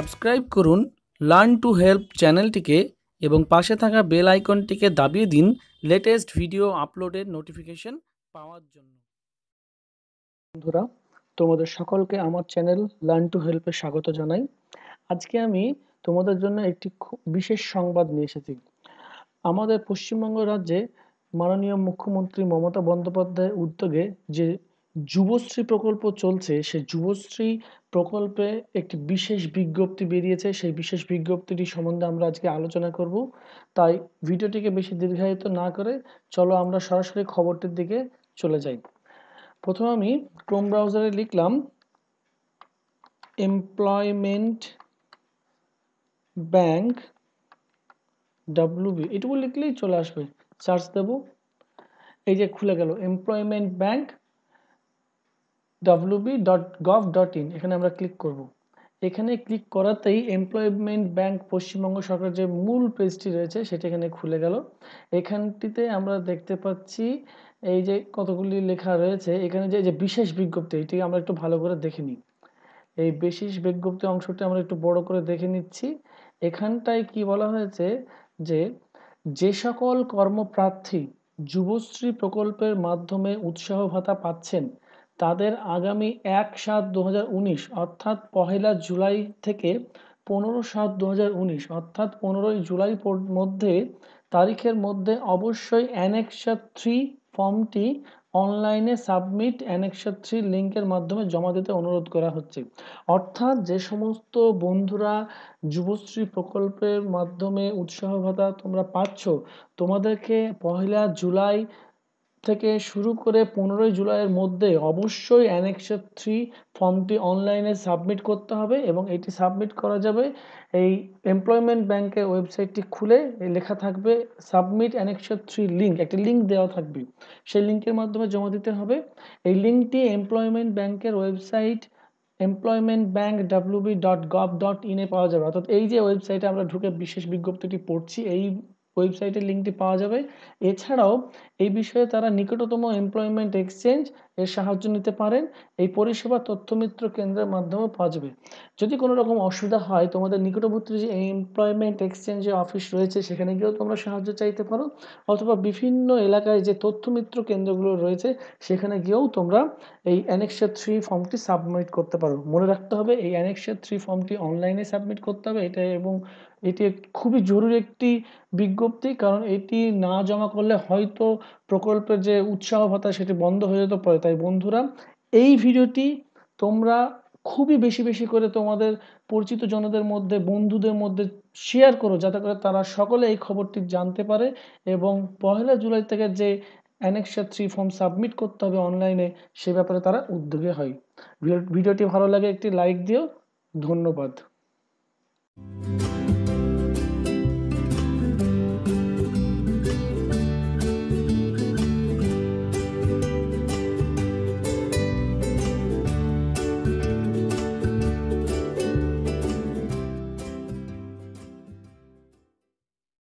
subscribe করুন learn to help চ্যানেলটিকে এবং পাশে থাকা বেল আইকনটিকে দাবিয়ে দিন লেটেস্ট ভিডিও আপলোডের নোটিফিকেশন পাওয়ার জন্য বন্ধুরা তোমাদের সকলকে আমার চ্যানেল লার্ন টু হেল্পে স্বাগত জানাই আজকে আমি তোমাদের জন্য একটি খুব বিশেষ সংবাদ নিয়ে এসেছি আমাদের পশ্চিমবঙ্গ রাজ্যে মাননীয় মুখ্যমন্ত্রী মমতা বন্দ্যোপাধ্যায়ের উদ্যোগে যে যুবশ্রী প্রকল্প চলছে সে যুবশ্রী প্রকল্পে একটি বিশেষ বিজ্ঞপ্তি বেরিয়েছে সেই বিশেষ বিজ্ঞপ্তিটি সম্বন্ধে আমরা আজকে আলোচনা করব তাই ভিডিওটিকে বেশি দীর্ঘায়িত না করে চলো আমরা সরাসরি খবরটির দিকে চলে যাই প্রথমে আমি ক্রোম ব্রাউজারে লিখলাম এমপ্লয়মেন্ট ব্যাংক ডাব্লুবি এটুকু লিখলেই চলে আসবে সার্চ দেব এই যে খুলে গেল এমপ্লয়মেন্ট ব্যাংক wb.gov.in এখানে আমরা ক্লিক করব এখানে ক্লিক করাতেই এমপ্লয়মেন্ট ব্যাংক পশ্চিমবঙ্গ সরকার যে মূল পেজটি রয়েছে সেটি এখানে খুলে গেল এখানটিতে আমরা দেখতে পাচ্ছি এই যে কতগুলি লেখা রয়েছে এখানে যে যে বিশেষ বিজ্ঞপ্তি এটি আমরা একটু ভালো করে দেখে নিই এই বিশেষ বিজ্ঞপ্তি অংশটি আমরা একটু বড় করে দেখে নিচ্ছি এখানটায় কি বলা হয়েছে যে যে সকল কর্মপ্রার্থী যুবশ্রী প্রকল্পের মাধ্যমে উৎসাহ ভাতা পাচ্ছেন তাদের আগামী এক সাত দু অর্থাৎ পহেলা জুলাই থেকে পনেরো সাত দু অর্থাৎ পনেরোই জুলাই মধ্যে তারিখের মধ্যে অবশ্যই অ্যানেক্সার থ্রি ফর্মটি অনলাইনে সাবমিট অ্যানেক্সার থ্রি লিঙ্কের মাধ্যমে জমা দিতে অনুরোধ করা হচ্ছে অর্থাৎ যে সমস্ত বন্ধুরা যুবশ্রী প্রকল্পের মাধ্যমে উৎসাহ ভাতা তোমরা পাচ্ছ তোমাদেরকে পহেলা জুলাই থেকে শুরু করে পনেরোই জুলাইয়ের মধ্যে অবশ্যই অ্যানেকশার থ্রি ফর্মটি অনলাইনে সাবমিট করতে হবে এবং এটি সাবমিট করা যাবে এই এমপ্লয়মেন্ট ব্যাংকের ওয়েবসাইটটি খুলে লেখা থাকবে সাবমিট অ্যানেকশার থ্রি লিঙ্ক একটা লিঙ্ক দেওয়া থাকবে সেই লিঙ্কের মাধ্যমে জমা দিতে হবে এই লিঙ্কটি এমপ্লয়মেন্ট ব্যাংকের website employment bank W B dot gov dot ইনে পাওয়া যাবে অর্থাৎ এই যে ওয়েবসাইটে আমরা ঢুকে বিশেষ বিজ্ঞপ্তিটি পড়ছি এই ওয়েবসাইটের লিঙ্কটি পাওয়া যাবে এছাড়াও এই বিষয়ে তারা নিকটতম এমপ্লয়মেন্ট এক্সচেঞ্জ এর সাহায্য নিতে পারেন এই পরিষেবা তথ্যমিত্র কেন্দ্রের মাধ্যমে পাওয়া যাবে যদি কোনো রকম অসুবিধা হয় তোমাদের নিকটবর্তী যে এমপ্লয়মেন্ট এক্সচেঞ্জের অফিস রয়েছে সেখানে গিয়েও তোমরা সাহায্য চাইতে পারো অথবা বিভিন্ন এলাকায় যে তথ্যমিত্র কেন্দ্রগুলো রয়েছে সেখানে গিয়েও তোমরা এই অ্যানেক্সার থ্রি ফর্মটি সাবমিট করতে পারো মনে রাখতে হবে এই অ্যানেক্সার থ্রি ফর্মটি অনলাইনে সাবমিট করতে হবে এটা এবং এটি খুবই জরুরি একটি বিজ্ঞপ্তি কারণ এটি না জমা করলে হয়তো প্রকল্পের যে উৎসাহ ভাতা সেটি বন্ধ হয়ে যেতে পারে তাই বন্ধুরা এই ভিডিওটি তোমরা খুবই বেশি বেশি করে তোমাদের পরিচিত জনদের মধ্যে বন্ধুদের মধ্যে শেয়ার করো যাতে করে তারা সকলে এই খবরটি জানতে পারে এবং পহেলা জুলাই থেকে যে অ্যানেক্সার থ্রি ফর্ম সাবমিট করতে হবে অনলাইনে সে ব্যাপারে তারা উদ্যোগী হয় ভিডিওটি ভালো লাগে একটি লাইক দিও ধন্যবাদ